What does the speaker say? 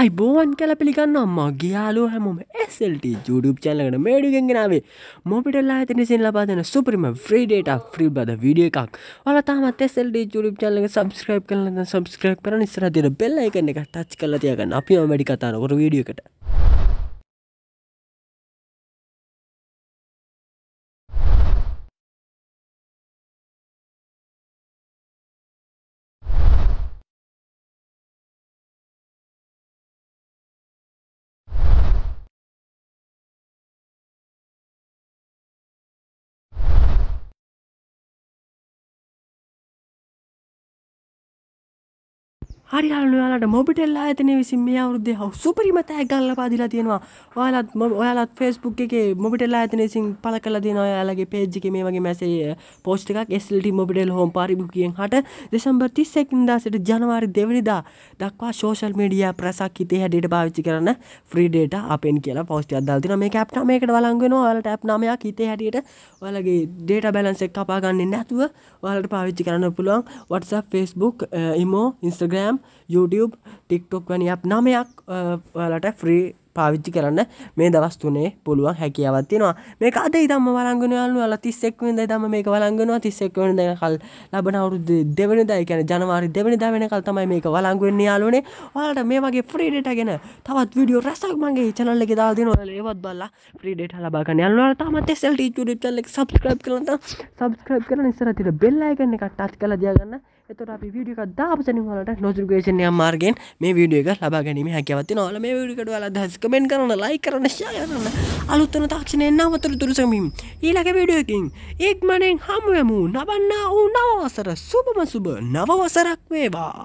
අයිබෝවන් කල පිළිගන්නවා මගේ යාලෝ හැමෝම ඇසල්ට ජුඩුප් චල්ලකට මේඩුගෙන්ගෙනාවේ මොපිටල්ලා ඇතිනිසින් ලබාදන සුපරිම ්‍රීඩේට ්‍රී බද විඩිය එකක් වල තාමත් ඇසල්ට ජුඩුප් චල්ලක සබස්ක්‍රප් කරලන්න සබස්ක්‍රප් කරන ස්රතින බෙල්ල එකන්න එක ටච් කල තියගන්න අපි මඩි කතානකොට වීඩියකට හරිහල්ලයාලට මොබිටෙල්ලා ඇතන විසින් මේ අවුද්දේ හව සුපරිමතෑ ගල්ල පාදිලා තියෙනවා ඔයාලත් ඔයාලත් ෆෙස්බුක් එක මොබිටෙල්ලා ඇතන සින් පල කල දින ඔයාලගේ පේජ්ජික මේ වගේ මැසේ පෝස්්ටිකක් එස්ල්ට මොබිටෙල් හෝම් පාරිභුකියෙන් හට දෙසම්බර් තිස්සෙකින්දාසට ජනවාරි දෙවනිදා දක්වා ශෝෂල් මීඩිය ප්‍රසක් හිතේ හැඩට පාවිච්චි කරන ෆ්‍රීඩේට අපෙන් කියලා පෝස්ටි අදල්තින මේ කැප්ට මේකට වලංගෙන ඔයාලට ඇප් නමයක් හිතේ හැටියට ඔයාලගේ ඩේට බැලන්සෙක් කපාගන්න නැතුව ඔයාලට පාවිච්චි කරන්න පුළුවන් WhatsApp Facebook imo Instagram YouTube TikTok आणि ॲप नामे ॲप वाला फ्री පාවිච්චි කරන්න මේ දවස් තුනේ පුළුවන් හැකියාවත් තියෙනවා මේක අද ඉතම වළංගනයල්ලු අල 36 වෙනිදා ඉතම මේක වළංගනවා 31 වෙනිදා කල් ලබන අවුරුදු දෙවෙනිදා ඒ කියන්නේ ජනවාරි දෙවෙනිදා වෙනකල් තමයි මේක වළංගු වෙන්නේ යාළුවනේ ඔයාලට මේ වගේ ෆ්‍රී ඩේටා ගැන තවත් වීඩියෝ රැසක් මගේ channel එකේ දාලා දෙනවා ඒවත් බලලා ෆ්‍රී ඩේටා ලබා ගන්න යාළුවනේ තාමත් SLT YouTube channel එක subscribe කරලා subscribe කරලා ඉස්සරහ තියෙන bell icon එක ටච් කරලා දියාගන්න එතොට අපි වීඩියක දාපසනිවලට නොතුරගේෂනය මාර්ගෙන් මේ වීඩියක ලබා ගැනීම හැකවත්ති නොල මේ විඩිකට ලදහස් කමෙන් කරන්න ලයි කරන ශා කරන්න අලුත්තන තාක්ෂණය නවතර තුරසමින් ඊලක විඩියකින් ඒක් මනෙන් හමුවමූ නබන්නා වූ නවවසර සුබම සුබ නවවසරක් වේවා.